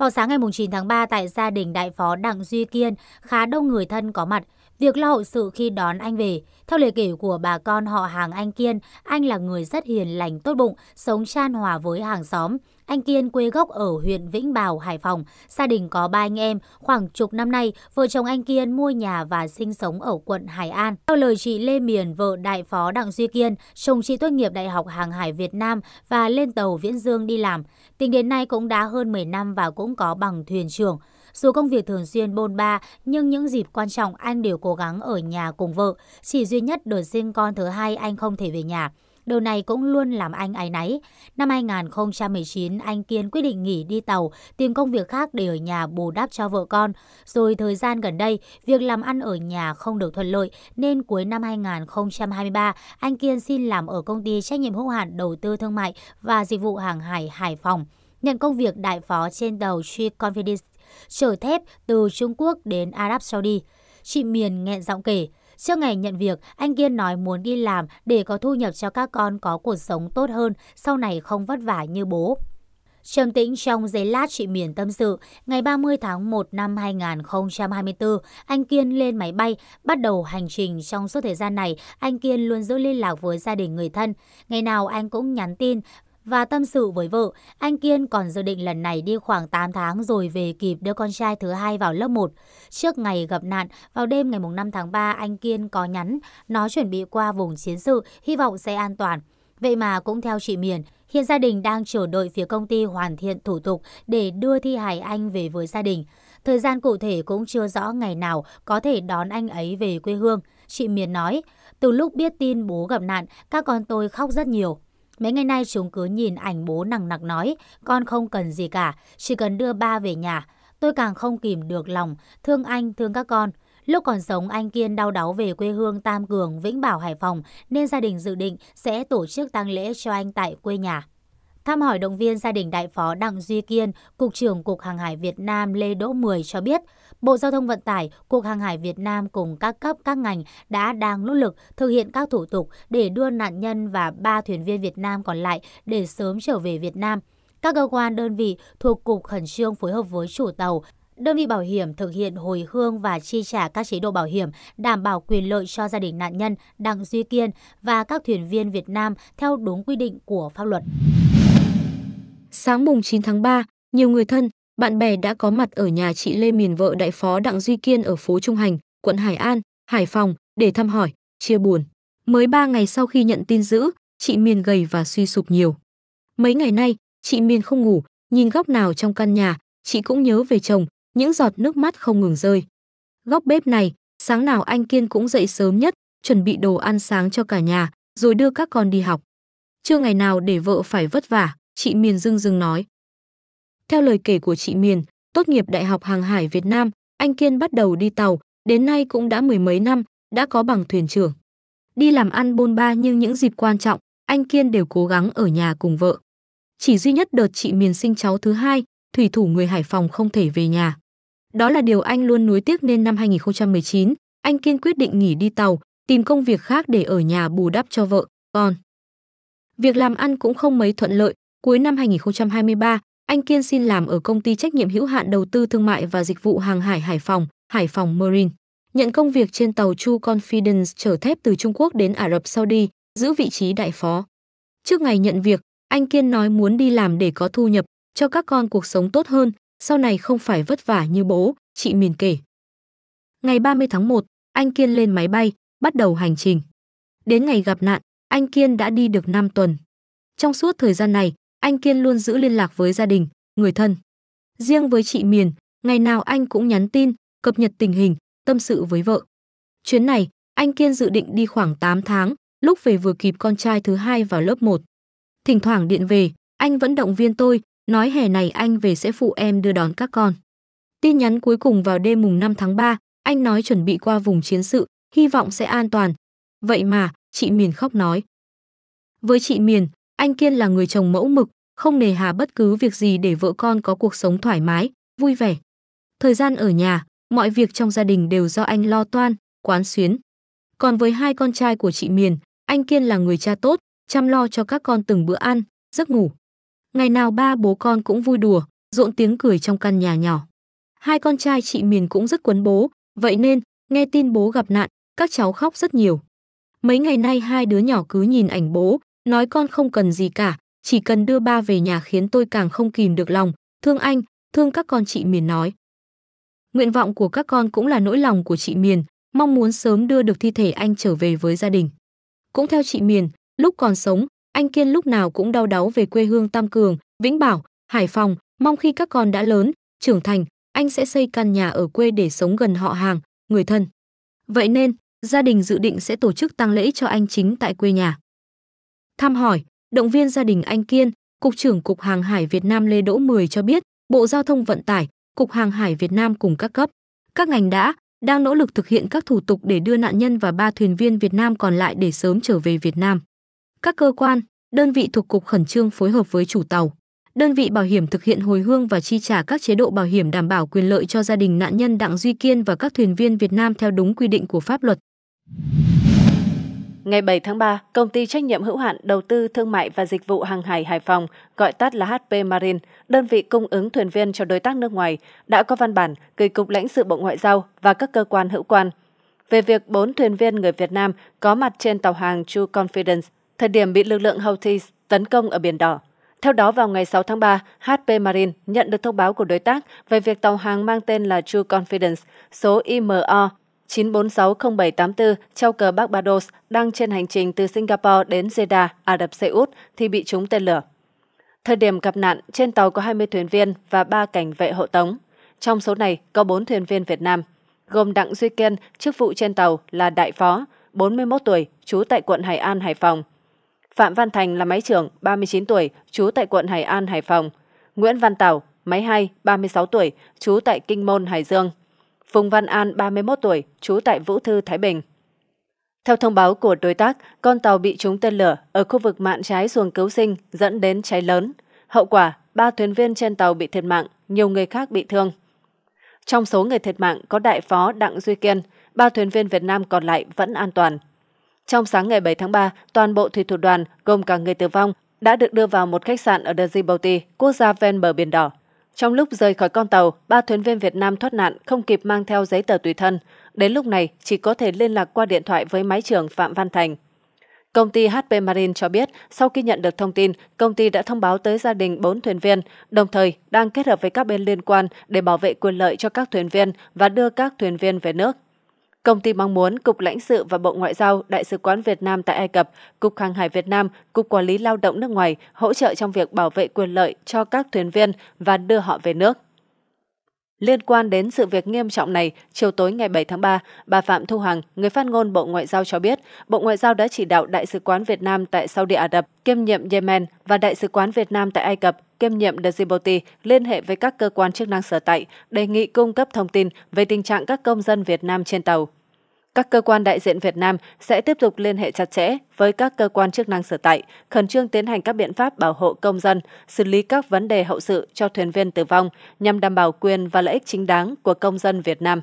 Vào sáng ngày 9 tháng 3 tại gia đình đại phó Đặng Duy Kiên, khá đông người thân có mặt. Việc lo hậu sự khi đón anh về, theo lời kể của bà con họ hàng anh Kiên, anh là người rất hiền lành tốt bụng, sống chan hòa với hàng xóm. Anh Kiên quê gốc ở huyện Vĩnh bảo Hải Phòng. Gia đình có ba anh em. Khoảng chục năm nay, vợ chồng anh Kiên mua nhà và sinh sống ở quận Hải An. Theo lời chị Lê Miền, vợ đại phó Đặng Duy Kiên, chồng chị tốt nghiệp Đại học Hàng hải Việt Nam và lên tàu Viễn Dương đi làm. Tính đến nay cũng đã hơn 10 năm và cũng có bằng thuyền trưởng. Dù công việc thường xuyên bôn ba, nhưng những dịp quan trọng anh đều cố gắng ở nhà cùng vợ. Chỉ duy nhất đợt sinh con thứ hai anh không thể về nhà. Điều này cũng luôn làm anh áy náy. Năm 2019, anh Kiên quyết định nghỉ đi tàu, tìm công việc khác để ở nhà bù đắp cho vợ con. Rồi thời gian gần đây, việc làm ăn ở nhà không được thuận lợi, nên cuối năm 2023, anh Kiên xin làm ở công ty trách nhiệm hữu hạn đầu tư thương mại và dịch vụ hàng hải Hải Phòng nhận công việc đại phó trên tàu Tree Confidence chở thép từ Trung Quốc đến Ả Rập Saudi. Chị Miền nghẹn giọng kể, Trước ngày nhận việc, anh Kiên nói muốn đi làm để có thu nhập cho các con có cuộc sống tốt hơn, sau này không vất vả như bố. Trầm tĩnh trong giấy lát chị Miền tâm sự, ngày 30 tháng 1 năm 2024, anh Kiên lên máy bay, bắt đầu hành trình trong suốt thời gian này, anh Kiên luôn giữ liên lạc với gia đình người thân. Ngày nào anh cũng nhắn tin và tâm sự với vợ, anh Kiên còn dự định lần này đi khoảng 8 tháng rồi về kịp đưa con trai thứ hai vào lớp 1. Trước ngày gặp nạn, vào đêm ngày 5 tháng 3, anh Kiên có nhắn, nó chuẩn bị qua vùng chiến sự, hy vọng sẽ an toàn. Vậy mà cũng theo chị Miền, hiện gia đình đang chờ đợi phía công ty hoàn thiện thủ tục để đưa thi hài anh về với gia đình. Thời gian cụ thể cũng chưa rõ ngày nào có thể đón anh ấy về quê hương. Chị Miền nói, từ lúc biết tin bố gặp nạn, các con tôi khóc rất nhiều. Mấy ngày nay chúng cứ nhìn ảnh bố nặng nặc nói, con không cần gì cả, chỉ cần đưa ba về nhà. Tôi càng không kìm được lòng, thương anh, thương các con. Lúc còn sống anh Kiên đau đáu về quê hương Tam Cường, Vĩnh Bảo, Hải Phòng nên gia đình dự định sẽ tổ chức tang lễ cho anh tại quê nhà. Thăm hỏi động viên gia đình đại phó Đặng Duy Kiên, Cục trưởng Cục Hàng hải Việt Nam Lê Đỗ Mười cho biết, Bộ Giao thông Vận tải, Cục Hàng hải Việt Nam cùng các cấp các ngành đã đang nỗ lực thực hiện các thủ tục để đưa nạn nhân và ba thuyền viên Việt Nam còn lại để sớm trở về Việt Nam. Các cơ quan đơn vị thuộc Cục Khẩn trương phối hợp với chủ tàu, đơn vị bảo hiểm thực hiện hồi hương và chi trả các chế độ bảo hiểm đảm bảo quyền lợi cho gia đình nạn nhân Đặng Duy Kiên và các thuyền viên Việt Nam theo đúng quy định của pháp luật. Sáng mùng 9 tháng 3, nhiều người thân, bạn bè đã có mặt ở nhà chị Lê Miền vợ đại phó Đặng Duy Kiên ở phố Trung Hành, quận Hải An, Hải Phòng để thăm hỏi, chia buồn. Mới 3 ngày sau khi nhận tin dữ, chị Miền gầy và suy sụp nhiều. Mấy ngày nay, chị Miền không ngủ, nhìn góc nào trong căn nhà, chị cũng nhớ về chồng, những giọt nước mắt không ngừng rơi. Góc bếp này, sáng nào anh Kiên cũng dậy sớm nhất, chuẩn bị đồ ăn sáng cho cả nhà, rồi đưa các con đi học. Chưa ngày nào để vợ phải vất vả chị Miền dương dưng nói. Theo lời kể của chị Miền, tốt nghiệp Đại học Hàng hải Việt Nam, anh Kiên bắt đầu đi tàu, đến nay cũng đã mười mấy năm, đã có bằng thuyền trưởng. Đi làm ăn bôn ba nhưng những dịp quan trọng, anh Kiên đều cố gắng ở nhà cùng vợ. Chỉ duy nhất đợt chị Miền sinh cháu thứ hai, thủy thủ người Hải Phòng không thể về nhà. Đó là điều anh luôn nuối tiếc nên năm 2019, anh Kiên quyết định nghỉ đi tàu, tìm công việc khác để ở nhà bù đắp cho vợ, con. Việc làm ăn cũng không mấy thuận lợi, Cuối năm 2023, anh Kiên xin làm ở công ty trách nhiệm hữu hạn đầu tư thương mại và dịch vụ hàng hải Hải Phòng, Hải Phòng Marine. Nhận công việc trên tàu Chu Confidence chở thép từ Trung Quốc đến Ả Rập Saudi, giữ vị trí đại phó. Trước ngày nhận việc, anh Kiên nói muốn đi làm để có thu nhập, cho các con cuộc sống tốt hơn, sau này không phải vất vả như bố, chị miền kể. Ngày 30 tháng 1, anh Kiên lên máy bay, bắt đầu hành trình. Đến ngày gặp nạn, anh Kiên đã đi được 5 tuần. Trong suốt thời gian này, anh Kiên luôn giữ liên lạc với gia đình, người thân. Riêng với chị Miền, ngày nào anh cũng nhắn tin, cập nhật tình hình, tâm sự với vợ. Chuyến này, anh Kiên dự định đi khoảng 8 tháng, lúc về vừa kịp con trai thứ hai vào lớp 1. Thỉnh thoảng điện về, anh vẫn động viên tôi, nói hè này anh về sẽ phụ em đưa đón các con. Tin nhắn cuối cùng vào đêm mùng 5 tháng 3, anh nói chuẩn bị qua vùng chiến sự, hy vọng sẽ an toàn. Vậy mà, chị Miền khóc nói. Với chị Miền, anh Kiên là người chồng mẫu mực, không nề hà bất cứ việc gì để vợ con có cuộc sống thoải mái, vui vẻ. Thời gian ở nhà, mọi việc trong gia đình đều do anh lo toan, quán xuyến. Còn với hai con trai của chị Miền, anh Kiên là người cha tốt, chăm lo cho các con từng bữa ăn, giấc ngủ. Ngày nào ba bố con cũng vui đùa, rộn tiếng cười trong căn nhà nhỏ. Hai con trai chị Miền cũng rất quấn bố, vậy nên nghe tin bố gặp nạn, các cháu khóc rất nhiều. Mấy ngày nay hai đứa nhỏ cứ nhìn ảnh bố, Nói con không cần gì cả, chỉ cần đưa ba về nhà khiến tôi càng không kìm được lòng, thương anh, thương các con chị Miền nói. Nguyện vọng của các con cũng là nỗi lòng của chị Miền, mong muốn sớm đưa được thi thể anh trở về với gia đình. Cũng theo chị Miền, lúc còn sống, anh Kiên lúc nào cũng đau đáu về quê hương Tam Cường, Vĩnh Bảo, Hải Phòng, mong khi các con đã lớn, trưởng thành, anh sẽ xây căn nhà ở quê để sống gần họ hàng, người thân. Vậy nên, gia đình dự định sẽ tổ chức tang lễ cho anh chính tại quê nhà tham hỏi, động viên gia đình anh Kiên, Cục trưởng Cục Hàng hải Việt Nam Lê Đỗ Mười cho biết, Bộ Giao thông Vận tải, Cục Hàng hải Việt Nam cùng các cấp, các ngành đã, đang nỗ lực thực hiện các thủ tục để đưa nạn nhân và ba thuyền viên Việt Nam còn lại để sớm trở về Việt Nam. Các cơ quan, đơn vị thuộc Cục khẩn trương phối hợp với chủ tàu, đơn vị bảo hiểm thực hiện hồi hương và chi trả các chế độ bảo hiểm đảm bảo quyền lợi cho gia đình nạn nhân Đặng Duy Kiên và các thuyền viên Việt Nam theo đúng quy định của pháp luật. Ngày 7 tháng 3, công ty trách nhiệm hữu hạn đầu tư thương mại và dịch vụ hàng hải Hải Phòng, gọi tắt là HP Marine, đơn vị cung ứng thuyền viên cho đối tác nước ngoài, đã có văn bản gửi Cục lãnh sự Bộ Ngoại giao và các cơ quan hữu quan về việc bốn thuyền viên người Việt Nam có mặt trên tàu hàng True Confidence, thời điểm bị lực lượng Houthis tấn công ở Biển Đỏ. Theo đó, vào ngày 6 tháng 3, HP Marine nhận được thông báo của đối tác về việc tàu hàng mang tên là True Confidence số IMO 9460784 treo cờ Barbados đang trên hành trình từ Singapore đến Jeddah, Ả Rập Xê Út thì bị trúng tên lửa. Thời điểm gặp nạn, trên tàu có 20 thuyền viên và 3 cảnh vệ hộ tống. Trong số này có 4 thuyền viên Việt Nam, gồm Đặng Duy Kiên, chức vụ trên tàu là đại phó, 41 tuổi, trú tại quận Hải An, Hải Phòng. Phạm Văn Thành là máy trưởng, 39 tuổi, trú tại quận Hải An, Hải Phòng. Nguyễn Văn Tảo, máy 2, 36 tuổi, trú tại Kinh Môn, Hải Dương. Phùng Văn An 31 tuổi, trú tại Vũ Thư, Thái Bình. Theo thông báo của đối tác, con tàu bị trúng tên lửa ở khu vực mạn trái xuồng cứu sinh dẫn đến cháy lớn. Hậu quả, ba thuyền viên trên tàu bị thiệt mạng, nhiều người khác bị thương. Trong số người thiệt mạng có đại phó Đặng Duy Kiên, ba thuyền viên Việt Nam còn lại vẫn an toàn. Trong sáng ngày 7 tháng 3, toàn bộ thủy thủ đoàn, gồm cả người tử vong, đã được đưa vào một khách sạn ở Djibouti, quốc gia ven bờ Biển Đỏ. Trong lúc rời khỏi con tàu, ba thuyền viên Việt Nam thoát nạn không kịp mang theo giấy tờ tùy thân. Đến lúc này, chỉ có thể liên lạc qua điện thoại với máy trưởng Phạm Văn Thành. Công ty HP Marine cho biết, sau khi nhận được thông tin, công ty đã thông báo tới gia đình 4 thuyền viên, đồng thời đang kết hợp với các bên liên quan để bảo vệ quyền lợi cho các thuyền viên và đưa các thuyền viên về nước. Công ty mong muốn Cục lãnh sự và Bộ Ngoại giao, Đại sứ quán Việt Nam tại Ai Cập, Cục Hàng hải Việt Nam, Cục Quản lý Lao động nước ngoài hỗ trợ trong việc bảo vệ quyền lợi cho các thuyền viên và đưa họ về nước. Liên quan đến sự việc nghiêm trọng này, chiều tối ngày 7 tháng 3, bà Phạm Thu Hằng, người phát ngôn Bộ Ngoại giao cho biết, Bộ Ngoại giao đã chỉ đạo Đại sứ quán Việt Nam tại Saudi Ả Rập, kiêm nhiệm Yemen và Đại sứ quán Việt Nam tại Ai Cập kiêm nhiệm The Djibouti liên hệ với các cơ quan chức năng sở tại, đề nghị cung cấp thông tin về tình trạng các công dân Việt Nam trên tàu. Các cơ quan đại diện Việt Nam sẽ tiếp tục liên hệ chặt chẽ với các cơ quan chức năng sở tại, khẩn trương tiến hành các biện pháp bảo hộ công dân, xử lý các vấn đề hậu sự cho thuyền viên tử vong nhằm đảm bảo quyền và lợi ích chính đáng của công dân Việt Nam.